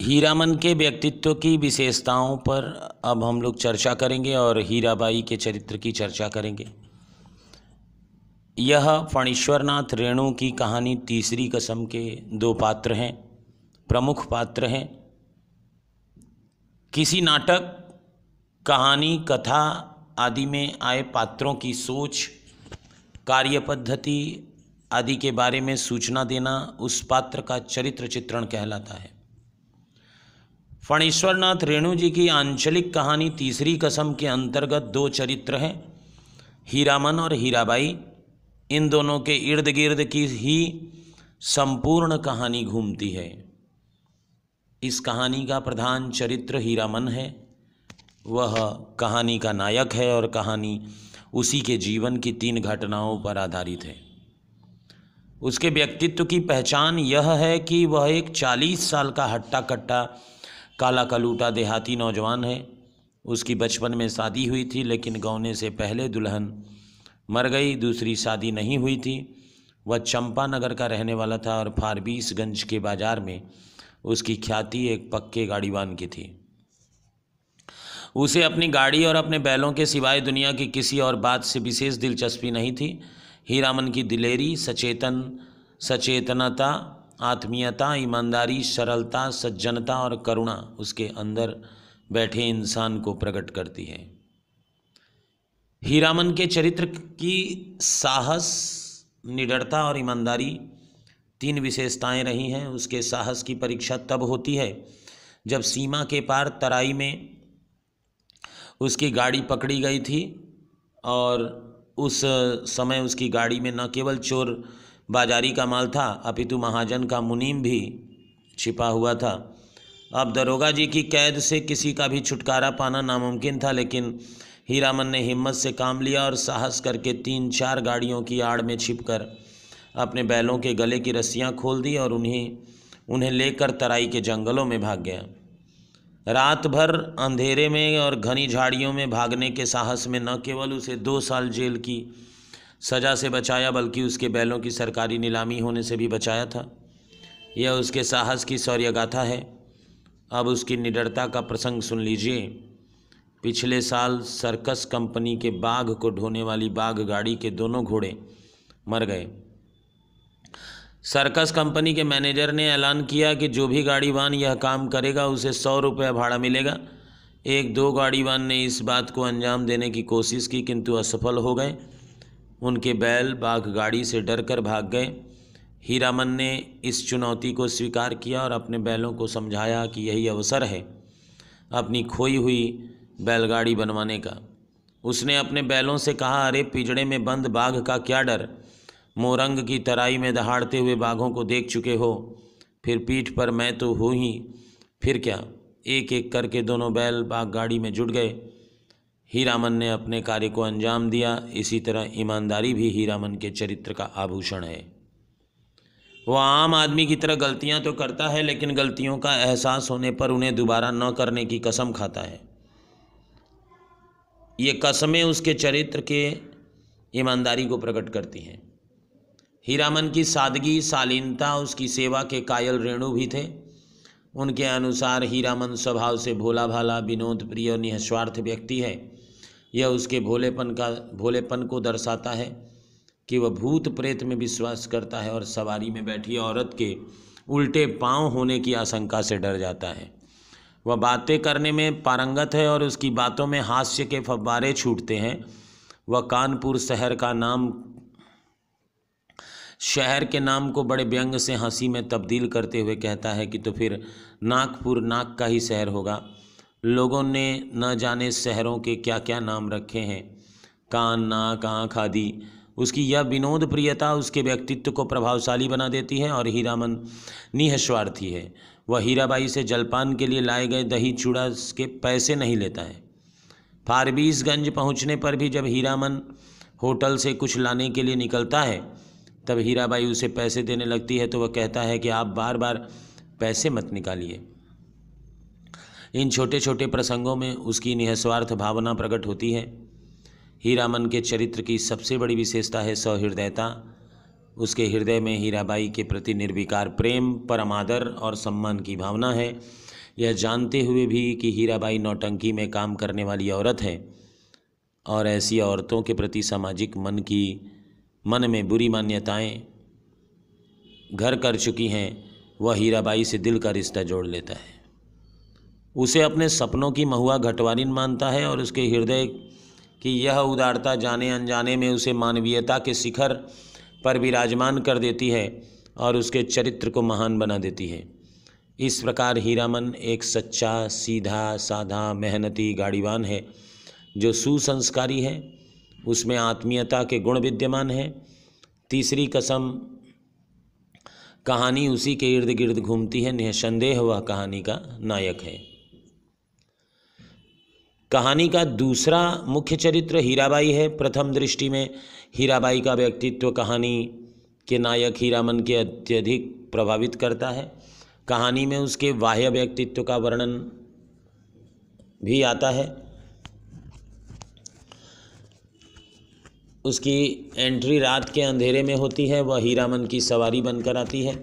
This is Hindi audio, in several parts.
हीरामन के व्यक्तित्व की विशेषताओं पर अब हम लोग चर्चा करेंगे और हीराबाई के चरित्र की चर्चा करेंगे यह फणीश्वरनाथ रेणु की कहानी तीसरी कसम के दो पात्र हैं प्रमुख पात्र हैं किसी नाटक कहानी कथा आदि में आए पात्रों की सोच कार्य पद्धति आदि के बारे में सूचना देना उस पात्र का चरित्र चित्रण कहलाता है फणीश्वरनाथ रेणु जी की आंचलिक कहानी तीसरी कसम के अंतर्गत दो चरित्र हैं हीरामन और हीराबाई इन दोनों के इर्द गिर्द की ही संपूर्ण कहानी घूमती है इस कहानी का प्रधान चरित्र हीरामन है वह कहानी का नायक है और कहानी उसी के जीवन की तीन घटनाओं पर आधारित है उसके व्यक्तित्व की पहचान यह है कि वह एक चालीस साल का हट्टा कट्टा काला कलूटा देहाती नौजवान है उसकी बचपन में शादी हुई थी लेकिन गौने से पहले दुल्हन मर गई दूसरी शादी नहीं हुई थी वह चंपा नगर का रहने वाला था और फारबीसगंज के बाज़ार में उसकी ख्याति एक पक्के गाड़ीवान की थी उसे अपनी गाड़ी और अपने बैलों के सिवाय दुनिया की किसी और बात से विशेष दिलचस्पी नहीं थी हीरामन की दिलेरी सचेतन सचेतनता आत्मीयता ईमानदारी सरलता सज्जनता और करुणा उसके अंदर बैठे इंसान को प्रकट करती है हीरामन के चरित्र की साहस निडरता और ईमानदारी तीन विशेषताएं रही हैं उसके साहस की परीक्षा तब होती है जब सीमा के पार तराई में उसकी गाड़ी पकड़ी गई थी और उस समय उसकी गाड़ी में न केवल चोर बाजारी का माल था अपितु महाजन का मुनीम भी छिपा हुआ था अब दरोगा जी की कैद से किसी का भी छुटकारा पाना नामुमकिन था लेकिन हीरामन ने हिम्मत से काम लिया और साहस करके तीन चार गाड़ियों की आड़ में छिपकर अपने बैलों के गले की रस्सियां खोल दी और उन्हें उन्हें लेकर तराई के जंगलों में भाग गया रात भर अंधेरे में और घनी झाड़ियों में भागने के साहस में न केवल उसे दो साल जेल की सजा से बचाया बल्कि उसके बैलों की सरकारी नीलामी होने से भी बचाया था यह उसके साहस की गाथा है अब उसकी निडरता का प्रसंग सुन लीजिए पिछले साल सर्कस कंपनी के बाघ को ढोने वाली बाघ गाड़ी के दोनों घोड़े मर गए सर्कस कंपनी के मैनेजर ने ऐलान किया कि जो भी गाड़ीवान यह काम करेगा उसे सौ रुपये भाड़ा मिलेगा एक दो गाड़ीवान ने इस बात को अंजाम देने की कोशिश की किंतु असफल हो गए उनके बैल बाघ गाड़ी से डरकर भाग गए हीरामन ने इस चुनौती को स्वीकार किया और अपने बैलों को समझाया कि यही अवसर है अपनी खोई हुई बैलगाड़ी बनवाने का उसने अपने बैलों से कहा अरे पिजड़े में बंद बाघ का क्या डर मोरंग की तराई में दहाड़ते हुए बाघों को देख चुके हो फिर पीठ पर मैं तो हूँ ही फिर क्या एक एक करके दोनों बैल बाघ गाड़ी में जुट गए हीरामन ने अपने कार्य को अंजाम दिया इसी तरह ईमानदारी भी हीरामन के चरित्र का आभूषण है वह आम आदमी की तरह गलतियां तो करता है लेकिन गलतियों का एहसास होने पर उन्हें दोबारा न करने की कसम खाता है ये कसमें उसके चरित्र के ईमानदारी को प्रकट करती हैं हीरामन की सादगी शालीनता उसकी सेवा के कायल रेणु भी थे उनके अनुसार हीरामन स्वभाव से भोला भाला विनोद प्रिय और निस्वार्थ व्यक्ति है यह उसके भोलेपन का भोलेपन को दर्शाता है कि वह भूत प्रेत में विश्वास करता है और सवारी में बैठी औरत के उल्टे पांव होने की आशंका से डर जाता है वह बातें करने में पारंगत है और उसकी बातों में हास्य के फव्वारे छूटते हैं वह कानपुर शहर का नाम शहर के नाम को बड़े व्यंग से हंसी में तब्दील करते हुए कहता है कि तो फिर नागपुर नाग का ही शहर होगा लोगों ने न जाने शहरों के क्या क्या नाम रखे हैं कान नाक आँख आदि उसकी यह विनोद प्रियता उसके व्यक्तित्व को प्रभावशाली बना देती है और हीरामन निहस्वार्थी है वह हीराबाई से जलपान के लिए लाए गए दही चूड़ा के पैसे नहीं लेता है फारबीसगंज पहुंचने पर भी जब हीरामन होटल से कुछ लाने के लिए निकलता है तब हीराबाई उसे पैसे देने लगती है तो वह कहता है कि आप बार बार पैसे मत निकालिए इन छोटे छोटे प्रसंगों में उसकी निःस्वार्थ भावना प्रकट होती है हीरामन के चरित्र की सबसे बड़ी विशेषता है सौहृदयता उसके हृदय में हीराबाई के प्रति निर्विकार प्रेम परमादर और सम्मान की भावना है यह जानते हुए भी कि हीराबाई नौटंकी में काम करने वाली औरत है और ऐसी औरतों के प्रति सामाजिक मन की मन में बुरी मान्यताएं घर कर चुकी हैं वह हीराबाई से दिल का रिश्ता जोड़ लेता है उसे अपने सपनों की महुआ घटवारिन मानता है और उसके हृदय की यह उदारता जाने अनजाने में उसे मानवीयता के शिखर पर विराजमान कर देती है और उसके चरित्र को महान बना देती है इस प्रकार हीरामन एक सच्चा सीधा साधा मेहनती गाड़ीवान है जो सुसंस्कारी है उसमें आत्मीयता के गुण विद्यमान हैं तीसरी कसम कहानी उसी के इर्द गिर्द घूमती है निसंदेह वह कहानी का नायक है कहानी का दूसरा मुख्य चरित्र हीराबाई है प्रथम दृष्टि में हीराबाई का व्यक्तित्व कहानी के नायक हीरामन के अत्यधिक प्रभावित करता है कहानी में उसके बाह्य व्यक्तित्व का वर्णन भी आता है उसकी एंट्री रात के अंधेरे में होती है वह हीरामन की सवारी बनकर आती है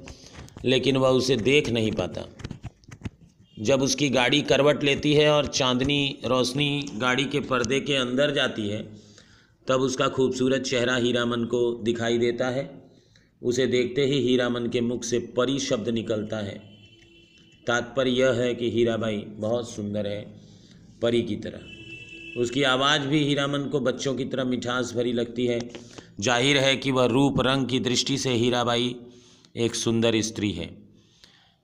लेकिन वह उसे देख नहीं पाता जब उसकी गाड़ी करवट लेती है और चांदनी रोशनी गाड़ी के पर्दे के अंदर जाती है तब उसका खूबसूरत चेहरा हीरामन को दिखाई देता है उसे देखते ही हीरामन के मुख से परी शब्द निकलता है तात्पर्य यह है कि हीराबाई बहुत सुंदर है परी की तरह उसकी आवाज़ भी हीरामन को बच्चों की तरह मिठास भरी लगती है जाहिर है कि वह रूप रंग की दृष्टि से हीराबाई एक सुंदर स्त्री है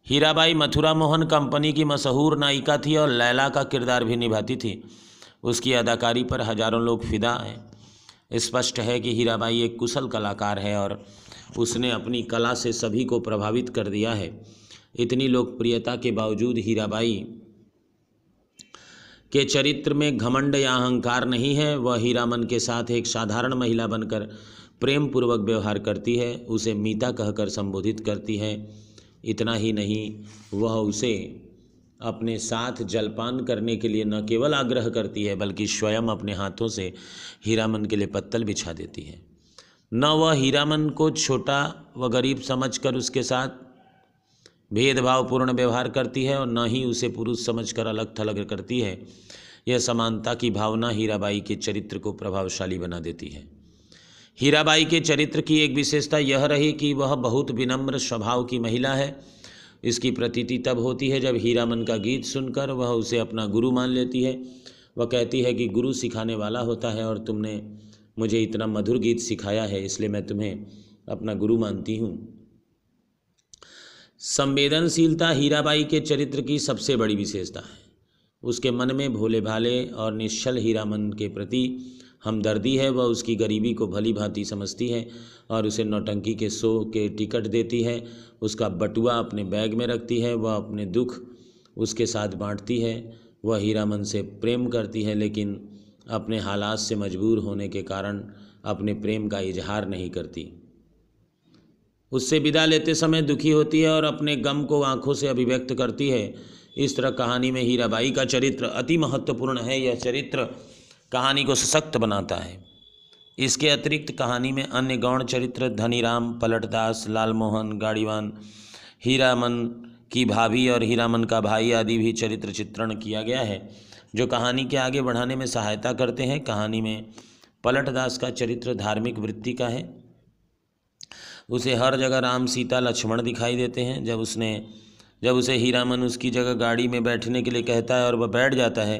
हीराबाई मथुरा मोहन कंपनी की मशहूर नायिका थी और लैला का किरदार भी निभाती थी उसकी अदाकारी पर हजारों लोग फिदा हैं स्पष्ट है कि हीराबाई एक कुशल कलाकार है और उसने अपनी कला से सभी को प्रभावित कर दिया है इतनी लोकप्रियता के बावजूद हीराबाई के चरित्र में घमंड या अहंकार नहीं है वह हीरामन के साथ एक साधारण महिला बनकर प्रेम पूर्वक व्यवहार करती है उसे मीता कहकर संबोधित करती है इतना ही नहीं वह उसे अपने साथ जलपान करने के लिए न केवल आग्रह करती है बल्कि स्वयं अपने हाथों से हीरामन के लिए पत्तल बिछा देती है न वह हीरामन को छोटा व गरीब समझकर उसके साथ भेदभावपूर्ण व्यवहार करती है और न ही उसे पुरुष समझकर अलग थलग करती है यह समानता की भावना हीराबाई के चरित्र को प्रभावशाली बना देती है हीराबाई के चरित्र की एक विशेषता यह रही कि वह बहुत विनम्र स्वभाव की महिला है इसकी प्रतीति तब होती है जब हीरामन का गीत सुनकर वह उसे अपना गुरु मान लेती है वह कहती है कि गुरु सिखाने वाला होता है और तुमने मुझे इतना मधुर गीत सिखाया है इसलिए मैं तुम्हें अपना गुरु मानती हूँ संवेदनशीलता हीराबाई के चरित्र की सबसे बड़ी विशेषता है उसके मन में भोले भाले और निश्चल हीरामन के प्रति हमदर्दी है वह उसकी गरीबी को भली भांति समझती है और उसे नौटंकी के सो के टिकट देती है उसका बटुआ अपने बैग में रखती है वह अपने दुख उसके साथ बांटती है वह मन से प्रेम करती है लेकिन अपने हालात से मजबूर होने के कारण अपने प्रेम का इजहार नहीं करती उससे विदा लेते समय दुखी होती है और अपने गम को आंखों से अभिव्यक्त करती है इस तरह कहानी में हीराबाई का चरित्र अति महत्वपूर्ण है यह चरित्र कहानी को सशक्त बनाता है इसके अतिरिक्त कहानी में अन्य गौण चरित्र धनीराम पलटदास लालमोहन गाड़ीवान हीरामन की भाभी और हीरामन का भाई आदि भी चरित्र चित्रण किया गया है जो कहानी के आगे बढ़ाने में सहायता करते हैं कहानी में पलटदास का चरित्र धार्मिक वृत्ति का है उसे हर जगह राम सीता लक्ष्मण दिखाई देते हैं जब उसने जब उसे हीरामन उसकी जगह गाड़ी में बैठने के लिए कहता है और वह बैठ जाता है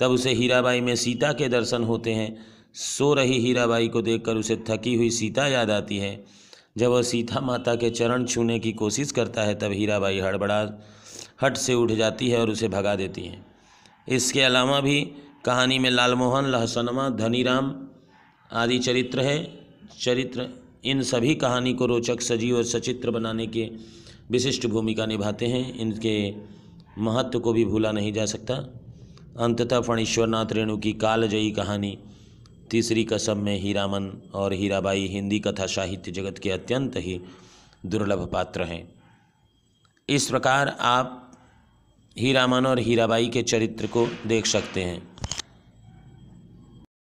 तब उसे हीराबाई में सीता के दर्शन होते हैं सो रही हीराबाई को देखकर उसे थकी हुई सीता याद आती है जब वह सीता माता के चरण छूने की कोशिश करता है तब हीराबाई हड़बड़ा हट से उठ जाती है और उसे भगा देती हैं इसके अलावा भी कहानी में लालमोहन लहसनमा धनीराम आदि चरित्र है चरित्र इन सभी कहानी को रोचक सजीव और सचित्र बनाने के विशिष्ट भूमिका निभाते हैं इनके महत्व को भी भूला नहीं जा सकता अंततः फणीश्वरनाथ रेणु की कालजयी कहानी तीसरी कसम में हीरामन और हीराबाई हिंदी कथा साहित्य जगत के अत्यंत ही दुर्लभ पात्र हैं इस प्रकार आप हीरामन और हीराबाई के चरित्र को देख सकते हैं